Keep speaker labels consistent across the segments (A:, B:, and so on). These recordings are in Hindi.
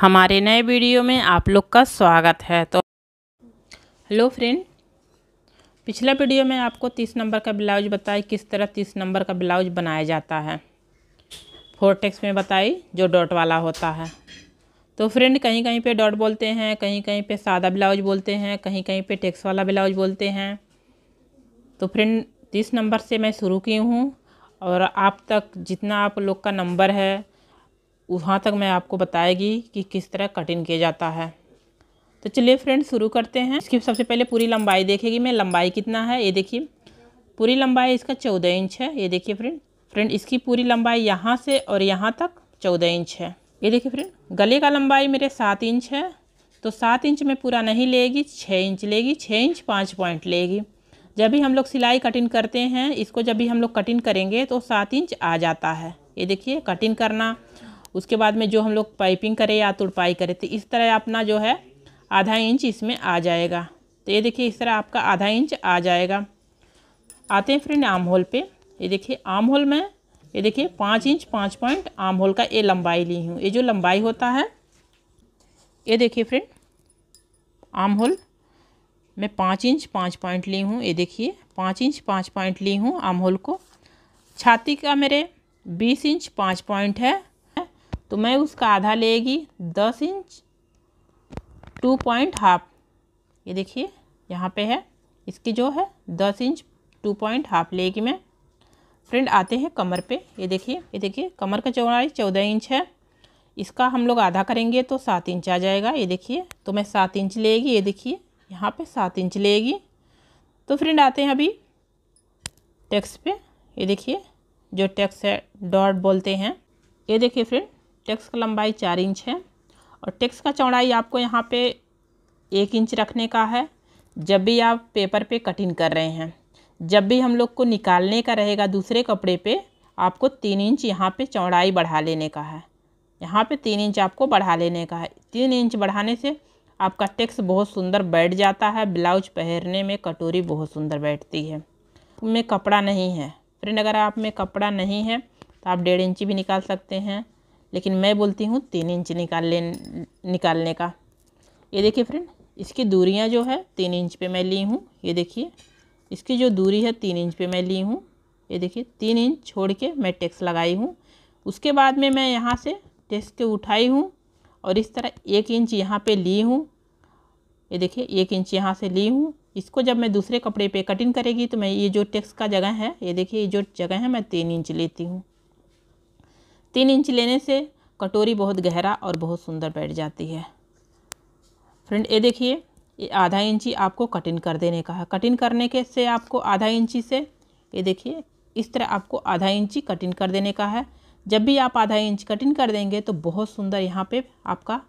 A: हमारे नए वीडियो में आप लोग का स्वागत है तो हेलो फ्रेंड पिछला वीडियो में आपको तीस नंबर का ब्लाउज बताई किस तरह तीस नंबर का ब्लाउज बनाया जाता है फोर टेक्स में बताई जो डॉट वाला होता है तो फ्रेंड कहीं कहीं पे डॉट बोलते हैं कहीं कहीं पे सादा ब्लाउज बोलते हैं कहीं कहीं पे टेक्स वाला ब्लाउज बोलते हैं तो फ्रेंड तीस नंबर से मैं शुरू की हूँ और आप तक जितना आप लोग का नंबर है वहाँ तक मैं आपको बताएगी कि किस तरह कटिंग किया जाता है तो चलिए फ्रेंड शुरू करते हैं इसकी सबसे पहले पूरी लंबाई देखेगी मैं लंबाई कितना है ये देखिए पूरी लंबाई इसका चौदह इंच है ये देखिए फ्रेंड फ्रेंड इसकी पूरी लंबाई यहाँ से और यहाँ तक चौदह इंच है ये देखिए फ्रेंड गले का लंबाई मेरे सात इंच है तो सात इंच में पूरा नहीं लेगी छः इंच लेगी छः इंच पाँच पॉइंट लेगी जब भी हम लोग सिलाई कटिंग करते हैं इसको जब भी हम लोग कटिंग करेंगे तो सात इंच आ जाता है ये देखिए कटिंग करना उसके बाद में जो हम लोग पाइपिंग करें या तुड़पाई करें तो इस तरह अपना जो है आधा इंच इसमें आ जाएगा तो ये देखिए इस तरह आपका आधा इंच आ जाएगा आते हैं फ्रेंड आम होल पे ये देखिए आम होल में ये देखिए पाँच इंच पाँच पॉइंट आम होल का ये लंबाई ली हूँ ये जो लंबाई होता है ये देखिए फ्रेंड आम होल मैं पाँच इंच पाँच पॉइंट ली हूँ ये देखिए पाँच इंच पाँच पॉइंट ली हूँ आम होल को छाती का मेरे बीस इंच पाँच पॉइंट है तो मैं उसका आधा लेगी दस इंच टू पॉइंट हाफ ये देखिए यहाँ पे है इसकी जो है दस इंच टू पॉइंट हाफ लेगी मैं फ्रेंड आते हैं कमर पे ये देखिए ये देखिए कमर का चौड़ाई चौदह इंच है इसका हम लोग आधा करेंगे तो सात इंच आ जाएगा ये देखिए तो मैं सात इंच लेगी ये देखिए यहाँ पे सात इंच लेगी तो फ्रेंड आते हैं अभी टैक्स पे ये देखिए जो टैक्स है डॉट बोलते हैं ये देखिए फ्रेंड टेक्स का लंबाई चार इंच है और टेक्स का चौड़ाई आपको यहाँ पे एक इंच रखने का है जब भी आप पेपर पे कटिंग कर रहे हैं जब भी हम लोग को निकालने का रहेगा दूसरे कपड़े पे आपको तीन इंच यहाँ पे चौड़ाई बढ़ा लेने का है यहाँ पे तीन इंच आपको बढ़ा लेने का है तीन इंच बढ़ाने से आपका टेक्स बहुत सुंदर बैठ जाता है ब्लाउज पहनने में कटोरी बहुत सुंदर बैठती है में कपड़ा नहीं है फ्रेंड अगर आप में कपड़ा नहीं है तो आप डेढ़ इंची भी निकाल सकते हैं लेकिन मैं बोलती हूँ तीन इंच निकाल ले निकालने का ये देखिए फ्रेंड इसकी दूरियाँ जो है तीन इंच पे मैं ली हूँ ये देखिए इसकी जो दूरी है तीन इंच पे मैं ली हूँ ये देखिए तीन इंच छोड़ के मैं टेक्स लगाई हूँ उसके बाद में मैं यहाँ से टेक्स के उठाई हूँ और इस तरह एक इंच यहाँ पर ली हूँ ये देखिए एक इंच यहाँ से ली हूँ इसको जब मैं दूसरे कपड़े पे कटिंग करेगी तो मैं ये जो टेक्स का जगह है ये देखिए ये जो जगह है मैं तीन इंच लेती हूँ तीन इंच लेने से कटोरी बहुत गहरा और बहुत सुंदर बैठ जाती है फ्रेंड ये देखिए ये आधा इंची आपको कटिंग कर देने का है कटिंग करने के से आपको आधा इंची से ये देखिए इस तरह आपको आधा इंची कटिंग कर देने का है जब भी आप आधा इंच कटिंग कर देंगे तो बहुत सुंदर यहाँ पे आपका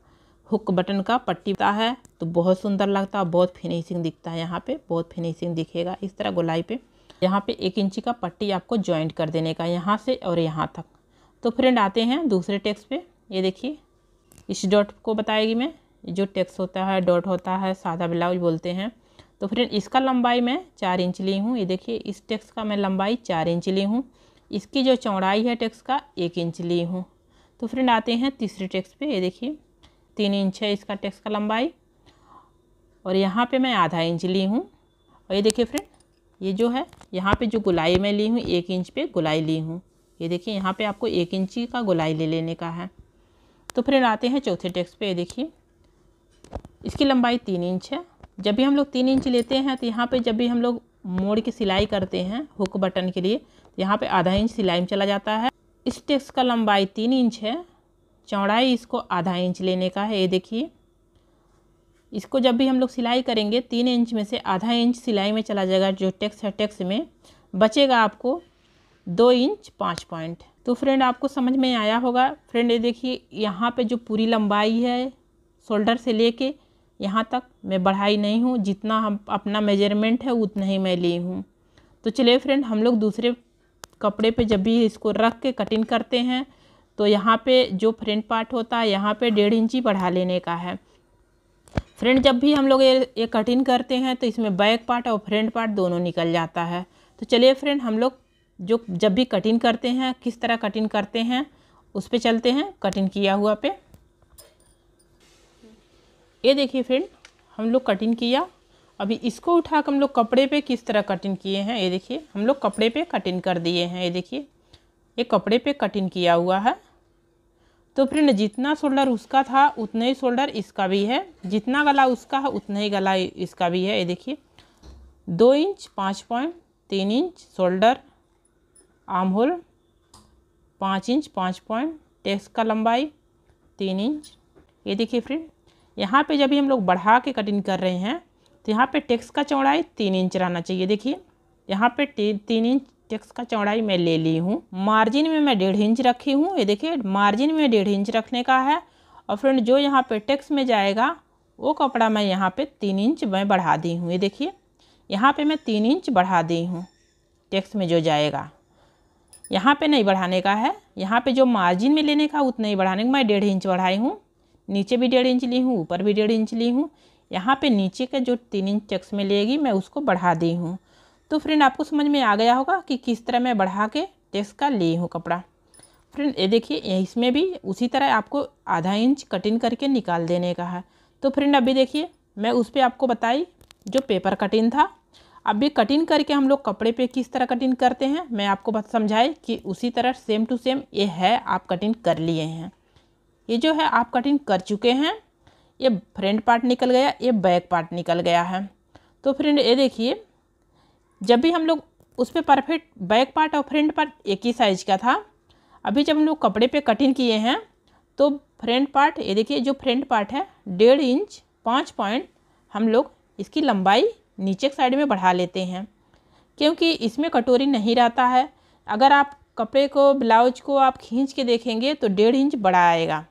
A: हुक बटन का पट्टी होता है तो बहुत सुंदर लगता है बहुत फिनिशिंग दिखता है यहाँ पे बहुत फिनिशिंग दिखेगा इस तरह गुलाई पे यहाँ पे एक इंची का पट्टी आपको ज्वाइंट कर देने का यहाँ से और यहाँ तक तो फ्रेंड आते हैं दूसरे टेक्स्ट पे ये देखिए इस डॉट को बताएगी मैं जो टेक्स्ट होता है डॉट होता है सादा ब्लाउज बोलते हैं तो फ्रेंड इसका लंबाई मैं चार इंच ली हूँ ये देखिए इस टैक्स का मैं लंबाई चार इंच ली हूँ इसकी जो चौड़ाई है टैक्स का एक इंच ली हूँ तो फ्रेंड आते हैं तीसरे टैक्स पे ये देखिए तीन इंच है इसका टैक्स का लंबाई और यहाँ पे मैं आधा इंच ली हूँ और ये देखिए फ्रेंड ये जो है यहाँ पे जो गुलाई मैं ली हूँ एक इंच पे गुलाई ली हूँ ये देखिए यहाँ पे आपको एक इंची का गोलाई ले लेने का है तो फिर आते हैं चौथे टेक्स्ट पे ये देखिए इसकी लंबाई तीन इंच है जब भी हम लोग तीन इंच लेते हैं तो यहाँ पे जब भी हम लोग मोड़ के सिलाई करते हैं हुक बटन के लिए यहाँ पे आधा इंच सिलाई में चला जाता है इस टेक्स का लंबाई तीन इंच है चौड़ाई इसको आधा इंच लेने का है ये देखिए इसको जब भी हम लोग सिलाई करेंगे तीन इंच में से आधा इंच सिलाई में चला जाएगा जो टेक्स है टेक्स में बचेगा आपको दो इंच पाँच पॉइंट तो फ्रेंड आपको समझ में आया होगा फ्रेंड ये देखिए यहाँ पे जो पूरी लंबाई है शोल्डर से लेके यहाँ तक मैं बढ़ाई नहीं हूँ जितना हम अपना मेजरमेंट है उतना ही मैं ली हूँ तो चलिए फ्रेंड हम लोग दूसरे कपड़े पे जब भी इसको रख के कटिंग करते हैं तो यहाँ पे जो फ्रंट पार्ट होता है यहाँ पे डेढ़ इंची बढ़ा लेने का है फ्रेंड जब भी हम लोग ये ये कटिंग करते हैं तो इसमें बैक पार्ट और फ्रंट पार्ट दोनों निकल जाता है तो चलिए फ्रेंड हम लोग जो जब भी कटिंग करते हैं किस तरह कटिंग करते हैं उस पर चलते हैं कटिंग किया हुआ पे ये देखिए फ्रेंड हम लोग कटिंग किया अभी इसको उठा कर हम लोग कपड़े पे किस तरह कटिंग किए हैं ये देखिए हम लोग कपड़े पे कटिंग कर दिए हैं ये देखिए ये कपड़े पे कटिंग किया हुआ है तो फ्रेंड जितना शोल्डर उसका था उतना ही शोल्डर इसका भी है जितना गला उसका है उतना ही गला इसका भी है ये देखिए दो इंच पाँच पॉइंट तीन इंच शोल्डर आर्म होल पाँच इंच पाँच पॉइंट टेक्स का लंबाई तीन इंच ये देखिए फ्रेंड यहाँ पे जब भी हम लोग बढ़ा के कटिंग कर रहे हैं तो यहाँ पे टेक्स का चौड़ाई तीन इंच रहना चाहिए देखिए यहाँ पे तीन इंच टेक्स का चौड़ाई मैं ले ली हूँ मार्जिन में मैं डेढ़ इंच रखी हूँ ये देखिए मार्जिन में डेढ़ इंच रखने का है और फ्रेंड जो यहाँ पे टेक्स में जाएगा वो कपड़ा मैं यहाँ पर तीन इंच मैं बढ़ा दी हूँ ये देखिए यहाँ पर मैं तीन इंच बढ़ा दी हूँ टेक्स में जो जाएगा यहाँ पे नहीं बढ़ाने का है यहाँ पे जो मार्जिन में लेने का उतना ही बढ़ाने का मैं डेढ़ इंच बढ़ाई हूँ नीचे भी डेढ़ इंच ली हूँ ऊपर भी डेढ़ इंच ली हूँ यहाँ पे नीचे का जो तीन इंच चक्स में लेगी मैं उसको बढ़ा दी हूँ तो फ्रेंड आपको समझ में आ गया होगा कि किस तरह मैं बढ़ा के टेक्स का ली हूँ कपड़ा फ्रेंड ये देखिए इसमें भी उसी तरह आपको आधा इंच कटिंग करके निकाल देने का है तो फ्रेंड अभी देखिए मैं उस पर आपको बताई जो पेपर कटिंग था अब ये कटिंग करके हम लोग कपड़े पे किस तरह कटिंग करते हैं मैं आपको बस समझाई कि उसी तरह सेम टू सेम ये है आप कटिंग कर लिए हैं ये जो है आप कटिंग कर चुके हैं ये फ्रंट पार्ट निकल गया ये बैक पार्ट निकल गया है तो फ्रेंड ये देखिए जब भी हम लोग उस परफेक्ट बैक पार्ट और फ्रंट पार्ट एक ही साइज का था अभी जब हम लोग कपड़े पर कटिंग किए हैं तो फ्रंट पार्ट ये देखिए जो फ्रंट पार्ट है डेढ़ इंच पाँच पॉइंट हम लोग इसकी लंबाई नीचे साइड में बढ़ा लेते हैं क्योंकि इसमें कटोरी नहीं रहता है अगर आप कपड़े को ब्लाउज को आप खींच के देखेंगे तो डेढ़ इंच बड़ा आएगा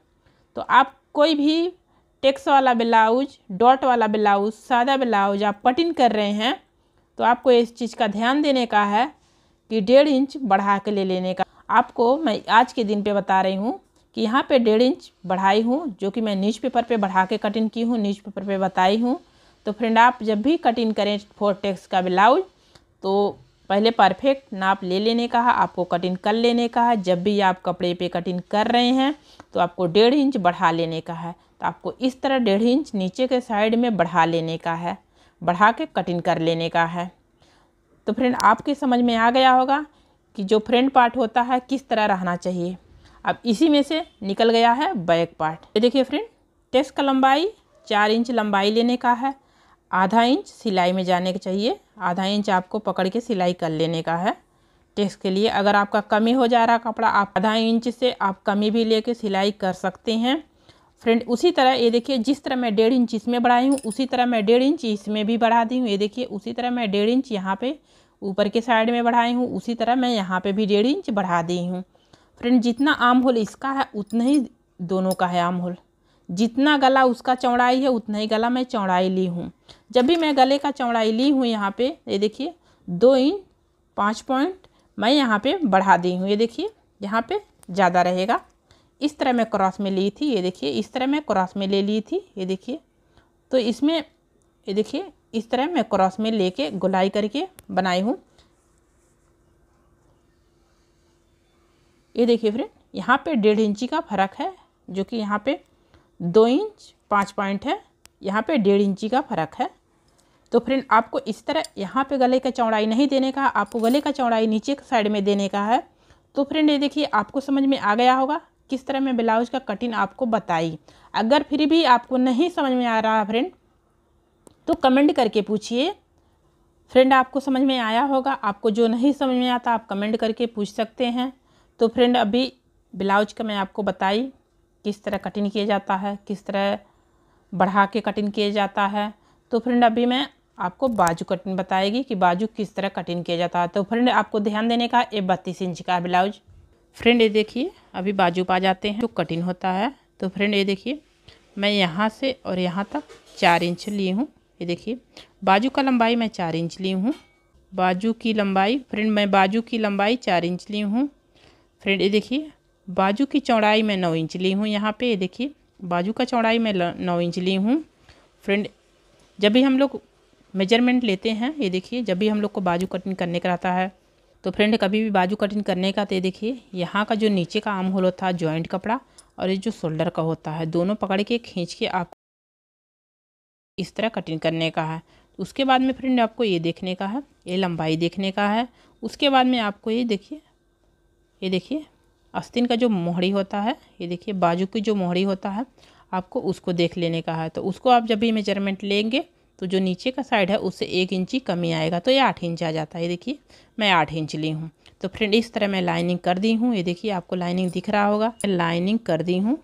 A: तो आप कोई भी टेक्स वाला ब्लाउज डॉट वाला ब्लाउज सादा ब्लाउज आप पटिन कर रहे हैं तो आपको इस चीज़ का ध्यान देने का है कि डेढ़ इंच बढ़ा के ले लेने का आपको मैं आज के दिन पे बता रही हूँ कि यहाँ पे डेढ़ इंच बढ़ाई हूँ जो कि मैं न्यूज़ पेपर पे बढ़ा के कटिंग की हूँ न्यूज़ पेपर पे बताई हूँ तो फ्रेंड आप जब भी कटिंग करें फोर टेक्स का ब्लाउज तो पहले परफेक्ट नाप ले लेने का है आपको कटिंग कर लेने का है जब भी आप कपड़े पे कटिंग कर रहे हैं तो आपको डेढ़ इंच बढ़ा लेने का है तो आपको इस तरह डेढ़ इंच नीचे के साइड में बढ़ा लेने का है बढ़ा के कटिंग कर लेने का है तो फ्रेंड आपके समझ में आ गया होगा कि जो फ्रंट पार्ट होता है किस तरह रहना चाहिए अब इसी में से निकल गया है बैक पार्ट ये देखिए फ्रेंड टेस्ट का लंबाई चार इंच लंबाई लेने का है आधा इंच सिलाई में जाने के चाहिए आधा इंच आपको पकड़ के सिलाई कर लेने का है टेस्ट के लिए अगर आपका कमी हो जा रहा कपड़ा आप आधा इंच से आप कमी भी लेके सिलाई कर सकते हैं फ्रेंड उसी तरह ये देखिए जिस तरह मैं डेढ़ इंच इसमें बढ़ाई हूँ उसी तरह मैं डेढ़ इंच इसमें भी बढ़ा दी हूँ ये देखिए उसी तरह मैं डेढ़ इंच यहाँ पर ऊपर के साइड में बढ़ाई हूँ उसी तरह मैं यहाँ पर भी डेढ़ इंच बढ़ा दी हूँ फ्रेंड जितना आम होल इसका है उतना ही दोनों का है आम होल जितना गला उसका चौड़ाई है उतना ही गला मैं चौड़ाई ली हूँ जब भी मैं गले का चौड़ाई ली हूँ यहाँ पे ये देखिए दो इंच पाँच पॉइंट मैं यहाँ पे बढ़ा दी हूँ ये देखिए यहाँ पे ज़्यादा रहेगा इस तरह मैं क्रॉस में ली थी ये देखिए इस तरह मैं क्रॉस में ले ली थी ये देखिए तो इसमें ये देखिए इस तरह मैं क्रॉस में लेके गुलाई करके बनाई हूँ ये देखिए फ्रेंड यहाँ पे डेढ़ इंची का फर्क है जो कि यहाँ पे दो इंच पाँच पॉइंट है यहाँ पे डेढ़ इंची का फ़र्क है तो फ्रेंड आपको इस तरह यहाँ पे गले का चौड़ाई नहीं देने का आपको गले का चौड़ाई नीचे के साइड में देने का है तो फ्रेंड ये देखिए आपको समझ में आ गया होगा किस तरह मैं ब्लाउज का कटिंग आपको बताई अगर फिर भी आपको नहीं समझ में आ रहा फ्रेंड तो कमेंट करके पूछिए फ्रेंड आपको समझ में आया होगा आपको जो नहीं समझ में आता आप कमेंट करके पूछ सकते हैं तो फ्रेंड अभी ब्लाउज का मैं आपको बताई किस तरह कटिंग किया जाता है किस तरह बढ़ा के कटिंग किया जाता है तो फ्रेंड अभी मैं आपको बाजू कटिंग बताएगी कि बाजू किस तरह कटिंग किया जाता है तो फ्रेंड आपको ध्यान देने का ये बत्तीस इंच का ब्लाउज फ्रेंड ये देखिए अभी बाजू पा जाते हैं जो कटिंग होता है तो फ्रेंड ये देखिए मैं यहाँ से और यहाँ तक चार इंच ली हूँ ये देखिए बाजू का लंबाई मैं चार इंच ली हूँ बाजू की लंबाई फ्रेंड मैं बाजू की लंबाई चार इंच ली हूँ फ्रेंड ये देखिए बाजू की चौड़ाई मैं नौ इंच ली हूँ यहाँ पे देखिए बाजू का चौड़ाई मैं नौ इंच ली हूँ फ्रेंड जब भी हम लोग मेजरमेंट लेते हैं ये देखिए जब भी हम लोग को बाजू कटिंग करने का रहता है तो फ्रेंड कभी भी बाजू कटिंग करने का तो ये देखिए यहाँ का जो नीचे का आम होल होता है जॉइंट कपड़ा और ये जो शोल्डर का होता है दोनों पकड़ के खींच के आपको इस तरह कटिंग करने का है उसके बाद में फ्रेंड आपको ये देखने का है ये लंबाई देखने का है उसके बाद में आपको ये देखिए ये देखिए आस्तीन का जो मोहड़ी होता है ये देखिए बाजू की जो मोहड़ी होता है आपको उसको देख लेने का है तो उसको आप जब भी मेजरमेंट लेंगे तो जो नीचे का साइड है उससे एक इंची कमी आएगा तो ये आठ इंच आ जाता है ये देखिए मैं आठ इंच ली हूँ तो फ्रेंड इस तरह मैं लाइनिंग कर दी हूँ ये देखिए आपको लाइनिंग दिख रहा होगा मैं लाइनिंग कर दी हूँ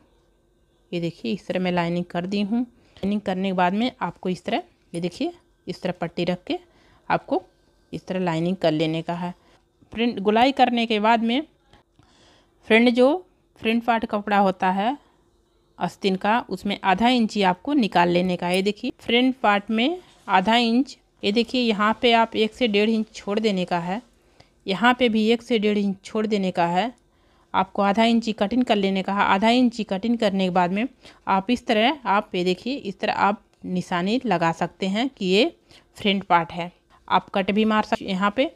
A: ये देखिए इस तरह मैं लाइनिंग कर दी हूँ लाइनिंग करने के बाद में आपको इस तरह ये देखिए इस तरह पट्टी रख के आपको इस तरह लाइनिंग कर लेने का है प्रिंट गुलाई करने के बाद में फ्रेंड जो फ्रेंड पार्ट कपड़ा होता है अस्तिन का उसमें आधा इंची आपको निकाल लेने का ये देखिए फ्रेंड पार्ट में आधा इंच ये देखिए यहाँ पे आप एक से डेढ़ इंच छोड़ देने का है यहाँ पे भी एक से डेढ़ इंच छोड़ देने का है आपको आधा इंची कटिंग कर लेने का है आधा इंची कटिंग करने के बाद में आप इस तरह आप ये देखिए इस तरह आप निशानी लगा सकते हैं कि ये फ्रंट पार्ट है आप कट भी मार सकते यहाँ पे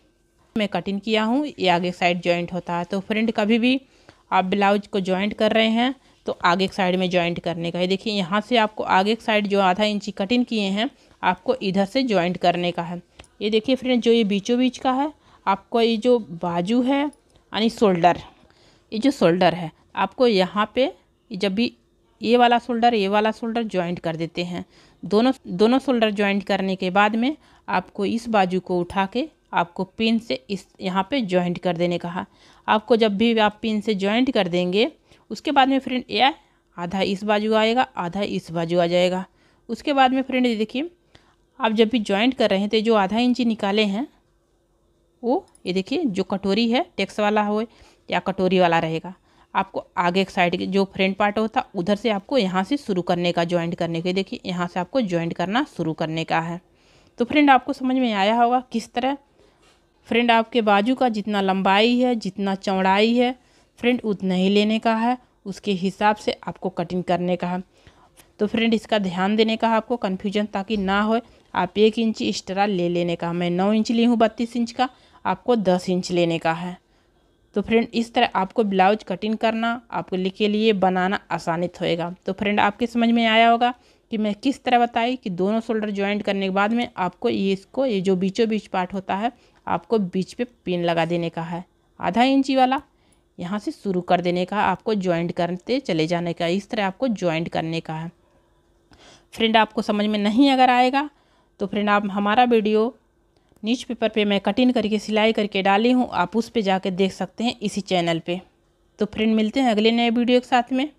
A: मैं कटिंग किया हूँ ये आगे साइड जॉइंट होता है तो फ्रंट कभी भी आप ब्लाउज को जॉइंट कर रहे हैं तो आगे साइड में जॉइंट करने का है देखिए यहाँ से आपको आगे साइड जो आधा इंची कटिंग किए हैं आपको इधर से जॉइंट करने का है ये देखिए फ्रेंड जो ये बीचों बीच का है आपको ये जो बाजू है यानी शोल्डर ये जो शोल्डर है आपको यहाँ पे जब भी ये वाला शोल्डर ये वाला शोल्डर ज्वाइंट कर देते हैं दोनों दोनों शोल्डर ज्वाइंट करने के बाद में आपको इस बाजू को उठा के आपको पिन से इस यहाँ पे जॉइंट कर देने कहा आपको जब भी आप पिन से जॉइंट कर देंगे उसके बाद में फ्रेंड यह आधा इस बाजू आएगा आधा इस बाजू आ जाएगा उसके बाद में फ्रेंड ये देखिए आप जब भी जॉइंट कर रहे हैं तो जो आधा इंची निकाले हैं वो ये देखिए जो कटोरी है टेक्स वाला हो या कटोरी वाला रहेगा आपको आगे एक साइड जो फ्रंट पार्ट होता उधर से आपको यहाँ से शुरू करने का ज्वाइंट करने के देखिए यहाँ से आपको ज्वाइंट करना शुरू करने का है तो फ्रेंड आपको समझ में आया होगा किस तरह फ्रेंड आपके बाजू का जितना लंबाई है जितना चौड़ाई है फ्रेंड उतना ही लेने का है उसके हिसाब से आपको कटिंग करने का है तो फ्रेंड इसका ध्यान देने का है आपको कन्फ्यूजन ताकि ना हो आप एक इंच एक्स्ट्रा ले लेने का मैं नौ इंच ली हूँ बत्तीस इंच का आपको दस इंच लेने का है तो फ्रेंड इस तरह आपको ब्लाउज कटिंग करना लिए के लिए बनाना आसानित होएगा तो फ्रेंड आपके समझ में आया होगा कि मैं किस तरह बताई कि दोनों शोल्डर ज्वाइंट करने के बाद में आपको ये इसको ये जो बीचों बीच पार्ट होता है आपको बीच पे पिन लगा देने का है आधा इंची वाला यहाँ से शुरू कर देने का आपको ज्वाइंट करते चले जाने का इस तरह आपको ज्वाइंट करने का है फ्रेंड आपको समझ में नहीं अगर आएगा तो फ्रेंड आप हमारा वीडियो पेपर पे मैं कटिंग करके सिलाई करके डाली हूँ आप उस पर जाके देख सकते हैं इसी चैनल पर तो फ्रेंड मिलते हैं अगले नए वीडियो के साथ में